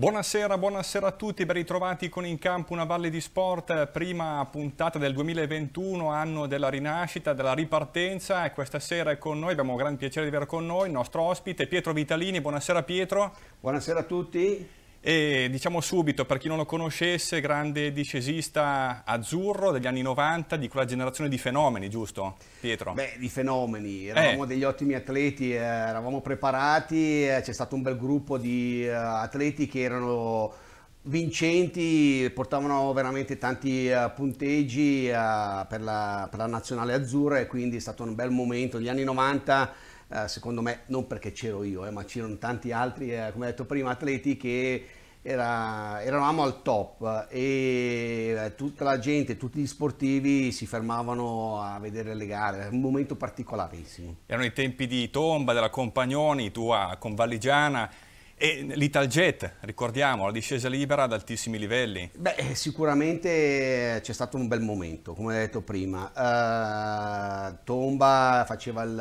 Buonasera, buonasera a tutti, ben ritrovati con In Campo una Valle di Sport, prima puntata del 2021, anno della rinascita, della ripartenza e questa sera è con noi, abbiamo gran piacere di avere con noi il nostro ospite Pietro Vitalini, buonasera Pietro. Buonasera a tutti. E diciamo subito, per chi non lo conoscesse, grande discesista azzurro degli anni 90, di quella generazione di fenomeni, giusto Pietro? Beh, di fenomeni, eravamo eh. degli ottimi atleti, eh, eravamo preparati, eh, c'è stato un bel gruppo di eh, atleti che erano vincenti, portavano veramente tanti eh, punteggi eh, per la, per la nazionale azzurra e quindi è stato un bel momento, gli anni 90 eh, secondo me, non perché c'ero io, eh, ma c'erano tanti altri, eh, come detto prima, atleti che era, eravamo al top e eh, tutta la gente, tutti gli sportivi si fermavano a vedere le gare, era un momento particolarissimo. Erano i tempi di Tomba, della Compagnoni, tua convaligiana e l'Italjet, ricordiamo, la discesa libera ad altissimi livelli. Beh, sicuramente c'è stato un bel momento, come ho detto prima. Eh, bomba, faceva il,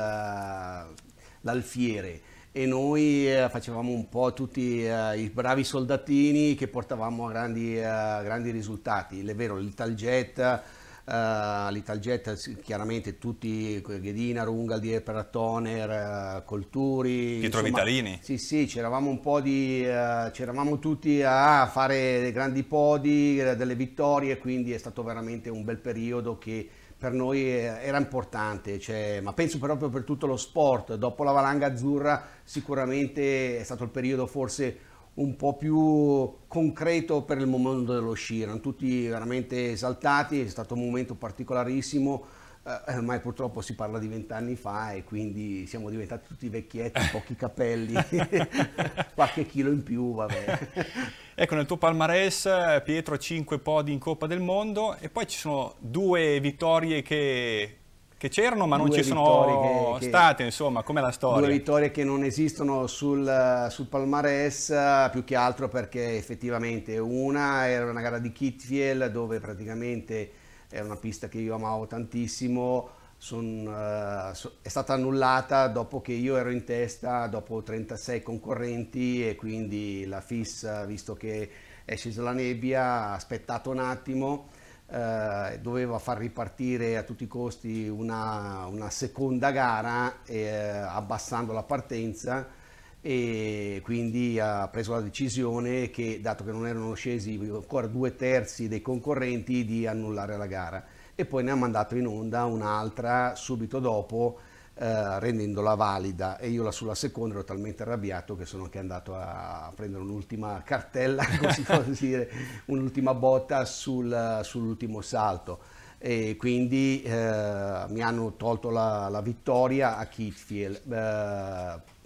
l'alfiere e noi eh, facevamo un po' tutti uh, i bravi soldatini che portavamo a grandi, uh, grandi risultati. È vero, l'Italjet, uh, l'Italjet chiaramente tutti, Ghedina, Rungaldier, Peratoner, Colturi. Pietro insomma, Vitalini. Sì, sì, c'eravamo un po' di, c'eravamo tutti a fare dei grandi podi, delle vittorie, quindi è stato veramente un bel periodo che per noi era importante, cioè, ma penso proprio per tutto lo sport. Dopo la valanga azzurra sicuramente è stato il periodo forse un po' più concreto per il mondo dello sci, erano tutti veramente esaltati, è stato un momento particolarissimo eh, eh, ormai purtroppo si parla di vent'anni fa e quindi siamo diventati tutti vecchietti, pochi capelli, qualche chilo in più, vabbè. Ecco, nel tuo palmarès eh, Pietro 5 podi in Coppa del Mondo e poi ci sono due vittorie che che c'erano ma non ci sono che, state, che, insomma, com'è la storia? Due vittorie che non esistono sul, eh, sul palmarès, più che altro perché effettivamente una era una gara di Kitfiel dove praticamente era una pista che io amavo tantissimo, son, uh, so, è stata annullata dopo che io ero in testa, dopo 36 concorrenti e quindi la FIS, visto che è scesa la nebbia, ha aspettato un attimo, eh, doveva far ripartire a tutti i costi una, una seconda gara eh, abbassando la partenza e quindi ha preso la decisione che, dato che non erano scesi ancora due terzi dei concorrenti, di annullare la gara e poi ne ha mandato in onda un'altra subito dopo eh, rendendola valida e io la sulla seconda ero talmente arrabbiato che sono anche andato a prendere un'ultima cartella, così dire, un'ultima botta sul, sull'ultimo salto e quindi eh, mi hanno tolto la, la vittoria a Kitfield. Eh,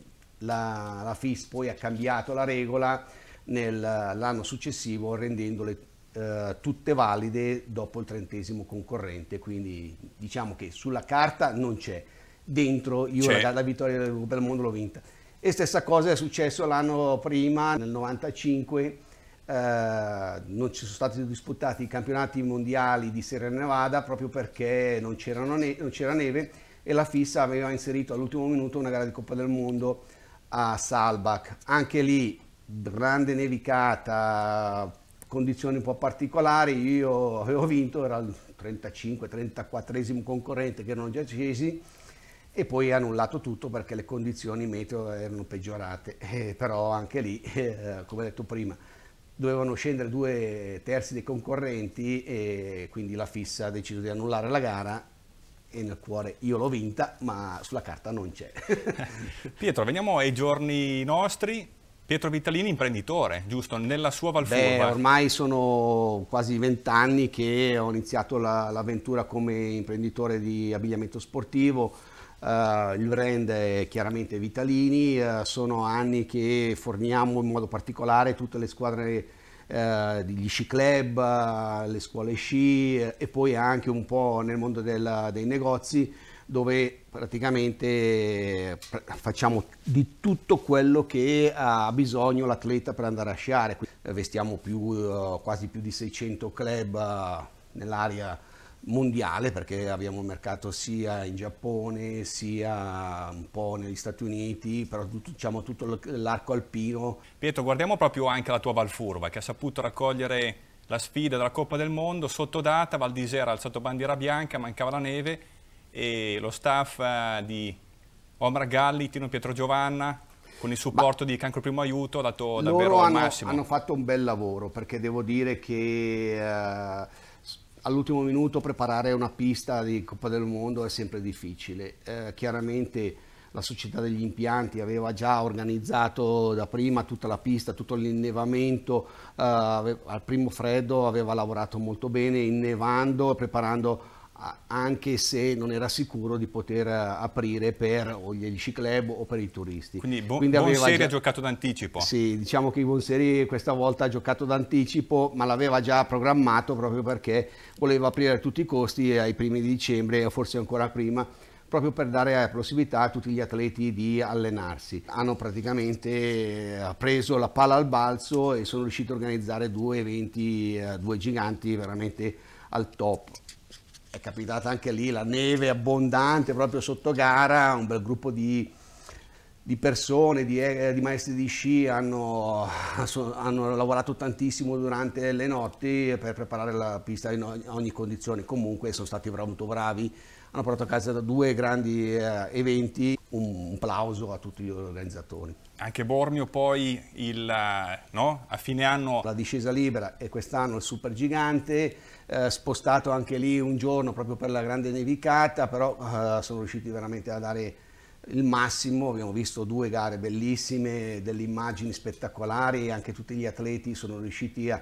la, la FIS poi ha cambiato la regola l'anno successivo rendendole eh, tutte valide dopo il trentesimo concorrente, quindi diciamo che sulla carta non c'è, dentro io la, la, vittoria del Coppa del Mondo l'ho vinta. E stessa cosa è successo l'anno prima, nel 95, eh, non ci sono stati disputati i campionati mondiali di Sierra Nevada proprio perché non, ne non c'era neve e la FIS aveva inserito all'ultimo minuto una gara di Coppa del Mondo a Salbach, anche lì grande nevicata, condizioni un po' particolari, io avevo vinto, era il 35-34esimo concorrente che erano già scesi e poi annullato tutto perché le condizioni meteo erano peggiorate, eh, però anche lì, eh, come detto prima, dovevano scendere due terzi dei concorrenti e quindi la fissa ha deciso di annullare la gara e nel cuore io l'ho vinta, ma sulla carta non c'è. Pietro, veniamo ai giorni nostri. Pietro Vitalini, imprenditore, giusto? Nella sua Valfurba. Beh, ormai sono quasi vent'anni che ho iniziato l'avventura come imprenditore di abbigliamento sportivo. Uh, il brand è chiaramente Vitalini, uh, eh, sono anni che forniamo in modo particolare tutte le squadre eh, gli sci club, le scuole sci eh, e poi anche un po' nel mondo del, dei negozi dove praticamente eh, facciamo di tutto quello che ha bisogno l'atleta per andare a sciare. Eh, vestiamo più, quasi più di 600 club nell'area mondiale perché abbiamo un mercato sia in Giappone sia un po' negli Stati Uniti, però tutto, diciamo tutto l'arco alpino. Pietro, guardiamo proprio anche la tua Valfurva che ha saputo raccogliere la sfida della Coppa del Mondo, sottodata, Val d'Isera ha alzato bandiera bianca, mancava la neve e lo staff eh, di Omar Galli, Tino Pietro Giovanna, con il supporto Ma di Cancro Primo Aiuto ha dato davvero hanno, il massimo. hanno fatto un bel lavoro perché devo dire che... Eh, all'ultimo minuto preparare una pista di Coppa del Mondo è sempre difficile. Eh, chiaramente la società degli impianti aveva già organizzato da prima tutta la pista, tutto l'innevamento, eh, al primo freddo aveva lavorato molto bene innevando e preparando anche se non era sicuro di poter eh, aprire per o gli Elci Club o per i turisti. Quindi, bo- Quindi Bonseri già... ha giocato d'anticipo. Sì, diciamo che Bonseri questa volta ha giocato d'anticipo, ma l'aveva già programmato proprio perché voleva aprire a tutti i costi ai primi di dicembre o forse ancora prima proprio per dare la eh, possibilità a tutti gli atleti di allenarsi. Hanno praticamente eh, preso la palla al balzo e sono riusciti a organizzare due eventi, due giganti veramente al top è capitata anche lì la neve abbondante proprio sotto gara, un bel gruppo di, di persone, di, eh, di, maestri di sci hanno, hanno, lavorato tantissimo durante le notti per preparare la pista in ogni, condizione, comunque sono stati molto bravi, hanno portato a casa due grandi eh, eventi un plauso a tutti gli organizzatori. Anche Bormio poi il, eh, no? a fine anno... La discesa libera e quest'anno il supergigante, eh, spostato anche lì un giorno proprio per la grande nevicata, però eh, sono riusciti veramente a dare il massimo, abbiamo visto due gare bellissime, delle immagini spettacolari, anche tutti gli atleti sono riusciti a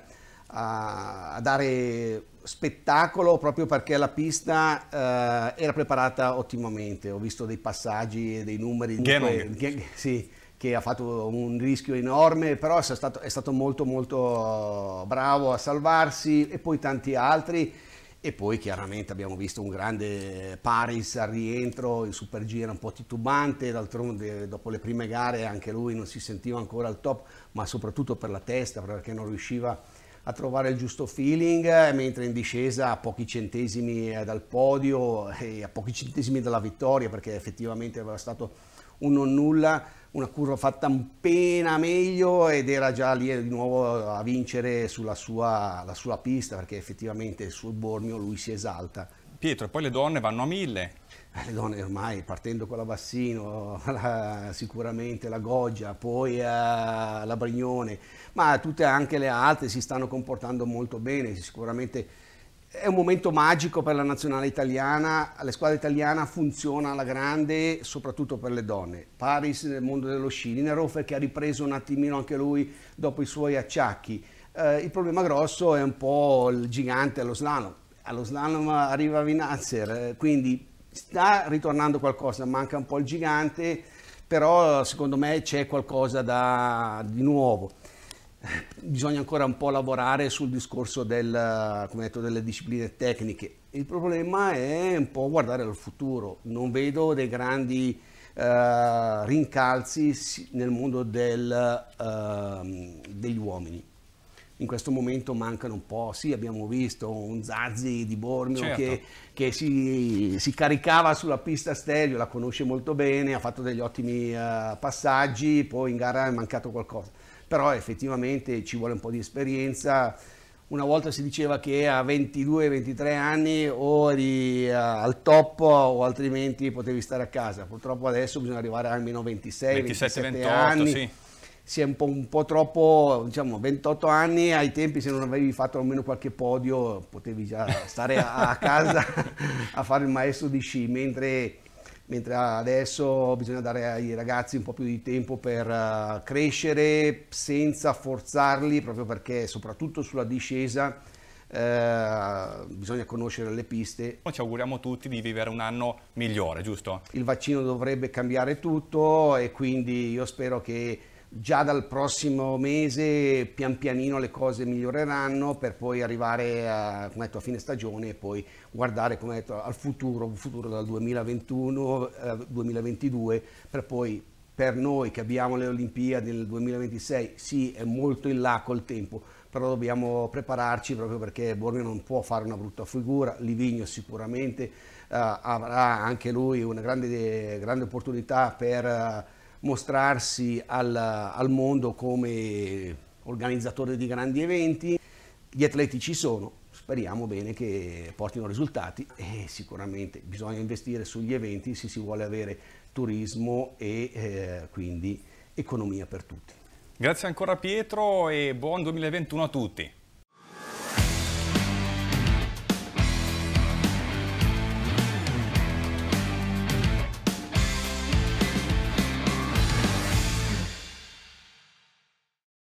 a, a dare spettacolo proprio perché la pista eh, era preparata ottimamente. Ho visto dei passaggi e dei numeri dunque, che, sì, che ha fatto un rischio enorme, però è stato, è stato molto molto bravo a salvarsi e poi tanti altri. E poi chiaramente abbiamo visto un grande Paris al rientro, il Super G era un po' titubante, d'altronde dopo le prime gare anche lui non si sentiva ancora al top, ma soprattutto per la testa perché non riusciva a trovare il giusto feeling, eh, mentre in discesa a pochi centesimi eh, dal podio e eh, a pochi centesimi dalla vittoria, perché effettivamente aveva stato un non nulla, una curva fatta appena meglio ed era già lì di nuovo a vincere sulla sua, sua pista, perché effettivamente sul Bormio lui si esalta. Pietro, poi le donne vanno a mille. Eh, le donne ormai partendo con la Bassino, la, sicuramente la Goggia, poi uh, la Brignone, ma tutte anche le altre si stanno comportando molto bene, sicuramente è un momento magico per la nazionale italiana, la squadra italiana funziona alla grande soprattutto per le donne. Paris nel mondo dello sci, Linerofer che ha ripreso un attimino anche lui dopo i suoi acciacchi. Eh, il problema grosso è un po' il gigante allo slalom. Allo slalom arriva Vinazzer, eh, quindi sta ritornando qualcosa, manca un po' il gigante, però secondo me c'è qualcosa da, di nuovo. Bisogna ancora un po' lavorare sul discorso del, detto, delle discipline tecniche. Il problema è un po' guardare al futuro. Non vedo dei grandi eh, rincalzi nel mondo del, eh, degli uomini in questo momento mancano un po', sì abbiamo visto un Zazzi di Bormio certo. che, che si, si, caricava sulla pista Stelvio, la conosce molto bene, ha fatto degli ottimi uh, passaggi, poi in gara è mancato qualcosa, però effettivamente ci vuole un po' di esperienza, una volta si diceva che a 22-23 anni o eri uh, al top o altrimenti potevi stare a casa. Purtroppo adesso bisogna arrivare almeno a 26, 27, anni. Sì si è un po', un po', troppo, diciamo 28 anni, ai tempi se non avevi fatto almeno qualche podio potevi già stare a, a casa a fare il maestro di sci, mentre, mentre, adesso bisogna dare ai ragazzi un po' più di tempo per uh, crescere senza forzarli, proprio perché soprattutto sulla discesa eh, bisogna conoscere le piste. Ci auguriamo tutti di vivere un anno migliore, giusto? Il vaccino dovrebbe cambiare tutto e quindi io spero che già dal prossimo mese pian pianino le cose miglioreranno per poi arrivare a, come detto, a fine stagione e poi guardare come detto, al futuro, futuro dal 2021 2022 eh, per poi per noi che abbiamo le Olimpiadi nel 2026 sì è molto in là col tempo però dobbiamo prepararci proprio perché Borneo non può fare una brutta figura, Livigno sicuramente uh, avrà anche lui una grande, grande opportunità per uh, mostrarsi al, al mondo come organizzatore di grandi eventi. Gli atleti ci sono, speriamo bene che portino risultati e sicuramente bisogna investire sugli eventi se si vuole avere turismo e eh, quindi economia per tutti. Grazie ancora Pietro e buon 2021 a tutti.